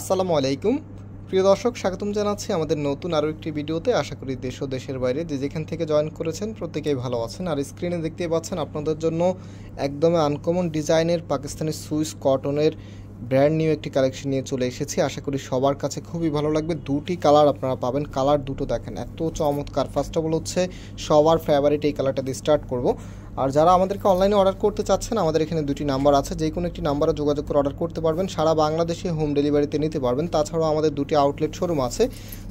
আসসালামু আলাইকুম প্রিয় দর্শক স্বাগতম জানাচ্ছি আমাদের নতুন আরও একটি ভিডিওতে আশা করি দেশ ও দেশের বাইরে যে যেখান থেকে জয়েন করেছেন প্রত্যেকেই ভালো আছেন আর স্ক্রিনে দেখতে পাচ্ছেন আপনাদের জন্য একদমই আনকমন ডিজাইনের পাকিস্তানি সুইস কটনের ব্র্যান্ড নিউ একটি কালেকশন নিয়ে চলে এসেছি আশা করি সবার কাছে খুবই ভালো লাগবে দুটি কালার আপনারা পাবেন কালার দুটো দেখেন এত চমৎকার ফার্স্ট অফ অল হচ্ছে সবার ফেভারিট এই কালারটা দিয়ে স্টার্ট করবো আর যারা আমাদেরকে অনলাইনে অর্ডার করতে চাচ্ছেন আমাদের এখানে দুটি নাম্বার আছে যে কোনো একটি নাম্বারে যোগাযোগ করে অর্ডার করতে পারবেন সারা বাংলাদেশে হোম ডেলিভারিতে নিতে পারবেন তাছাড়াও আমাদের দুটি আউটলেট শোরুম আছে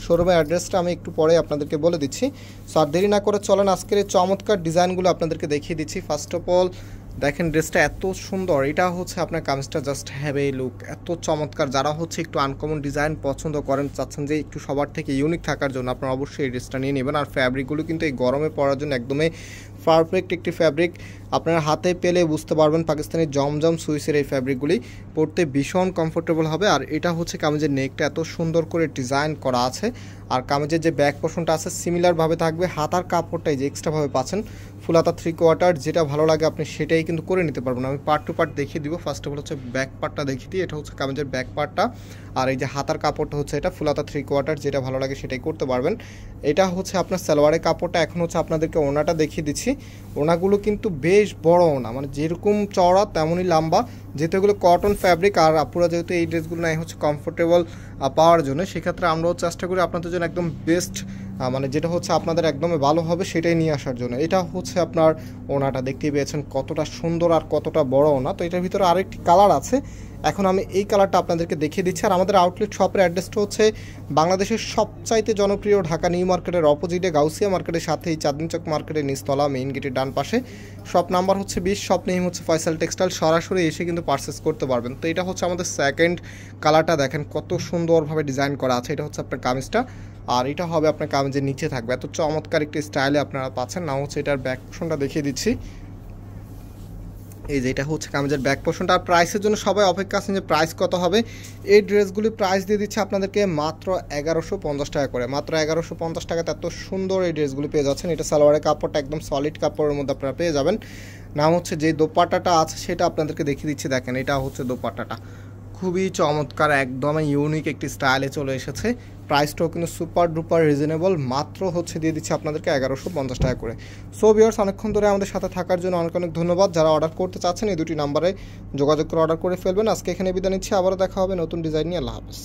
শোরুমের অ্যাড্রেসটা আমি একটু পরে আপনাদেরকে বলে দিচ্ছি সো আর দেরি না করে চলেন আজকের এই চমৎকার ডিজাইনগুলো আপনাদেরকে দেখিয়ে দিচ্ছি ফার্স্ট অফ অল দেখেন ড্রেসটা এত সুন্দর এটা হচ্ছে আপনার কামিজটা জাস্ট হ্যাভে লুক এত চমৎকার যারা হচ্ছে একটু আনকমন ডিজাইন পছন্দ করেন চাচ্ছেন যে একটু সবার থেকে ইউনিক থাকার জন্য আপনারা অবশ্যই এই ড্রেসটা নিয়ে নেবেন আর ফ্যাব্রিকগুলো কিন্তু এই গরমে পড়ার জন্য একদমই পারফেক্ট একটি ফ্যাব্রিক আপনারা হাতে পেলে বুঝতে পারবেন পাকিস্তানের জমজম সুইসের এই ফ্যাব্রিকগুলি পরতে ভীষণ কমফোর্টেবল হবে আর এটা হচ্ছে কামিজের নেকটা এত সুন্দর করে ডিজাইন করা আছে আর কামিজের যে ব্যাক পোর্শনটা আছে সিমিলারভাবে থাকবে হাতার কাপড়টাই যে এক্সট্রাভাবে পাচ্ছেন ফুলাতা থ্রি কোয়ার্টার যেটা ভালো লাগে আপনি সেটাই কিন্তু করে নিতে পারবেন আমি পার্ট টু পার্ট দেখিয়ে দিব ফার্স্ট অফ অল হচ্ছে ব্যাক পার্টটা দেখিয়ে দিই এটা হচ্ছে কামিজের ব্যাক পার্টটা আর এই যে হাতার কাপড়টা হচ্ছে এটা ফুল থ্রি কোয়ার্টার যেটা ভালো লাগে সেটাই করতে পারবেন এটা হচ্ছে আপনার সালোয়ারের কাপড়টা এখন হচ্ছে আপনাদেরকে ওনাটা দেখিয়ে দিচ্ছি ওনাগুলো কিন্তু বেশ বড় ওনা মানে যেরকম চওড়া তেমনই লম্বা যেহেতু এগুলো কটন ফ্যাব্রিক আর আপুরা যেহেতু এই ড্রেসগুলো নেয় হচ্ছে কমফোর্টেবল পাওয়ার জন্য সেক্ষেত্রে আমরাও চেষ্টা করি আপনাদের জন্য একদম বেস্ট মানে যেটা হচ্ছে আপনাদের একদমই ভালো হবে সেটাই নিয়ে আসার জন্য এটা হচ্ছে আপনার ওনাটা দেখতেই পেয়েছেন কতটা সুন্দর আর কতটা বড় ওনা তো এটার ভিতরে আরেকটি কালার আছে এখন আমি এই কালারটা আপনাদেরকে দেখিয়ে দিচ্ছি আর আমাদের আউটলেট শপের অ্যাড্রেসটা হচ্ছে বাংলাদেশের সবচাইতে জনপ্রিয় ঢাকা নিউ মার্কেটের অপোজিটে গাউসিয়া মার্কেটের এই চাঁদনি চক মার্কেটের নিস্তলা মেইন গেটের ডান পাশে শপ নাম্বার হচ্ছে বিশ শপ নেই হচ্ছে ফয়সাল টেক্সটাইল সরাসরি এসে কিন্তু পারচেস করতে পারবেন তো এটা হচ্ছে আমাদের সেকেন্ড কালারটা দেখেন কত সুন্দরভাবে ডিজাইন করা আছে এটা হচ্ছে আপনার কামিজটা আর এটা হবে আপনার কামিজের নিচে থাকবে এত চমৎকার একটি স্টাইলে আপনারা পাচ্ছেন না হচ্ছে এটার ব্যাকশনটা দেখিয়ে দিচ্ছি এই যে এটা হচ্ছে কামিজের ব্যাক পোর্শন আর প্রাইসের জন্য সবাই অপেক্ষা আছেন যে প্রাইস কত হবে এই ড্রেসগুলি প্রাইস দিয়ে দিচ্ছে আপনাদেরকে মাত্র এগারোশো পঞ্চাশ টাকা করে মাত্র এগারোশো পঞ্চাশ টাকাতে এত সুন্দর এই ড্রেসগুলি পেয়ে যাচ্ছেন এটা সালোয়ারের কাপড়টা একদম সলিড কাপড়ের মধ্যে আপনারা পেয়ে যাবেন নাম হচ্ছে যে দোপাট্টাটা আছে সেটা আপনাদেরকে দেখিয়ে দিচ্ছি দেখেন এটা হচ্ছে দোপাট্টাটা খুবই চমৎকার একদমই ইউনিক একটি স্টাইলে চলে এসেছে প্রাইসটাও কিন্তু সুপার ডুপার রিজনেবল মাত্র হচ্ছে দিয়ে দিচ্ছে আপনাদেরকে এগারোশো পঞ্চাশ টাকা করে সো বিয়ার্স অনেকক্ষণ ধরে আমাদের সাথে থাকার জন্য অনেক অনেক ধন্যবাদ যারা অর্ডার করতে চাচ্ছেন এই দুটি নাম্বারে যোগাযোগ করে অর্ডার করে ফেলবেন আজকে এখানে বিদায় নিচ্ছি আবারও দেখা হবে নতুন ডিজাইন নিয়ে আল্লাহ হাফেজ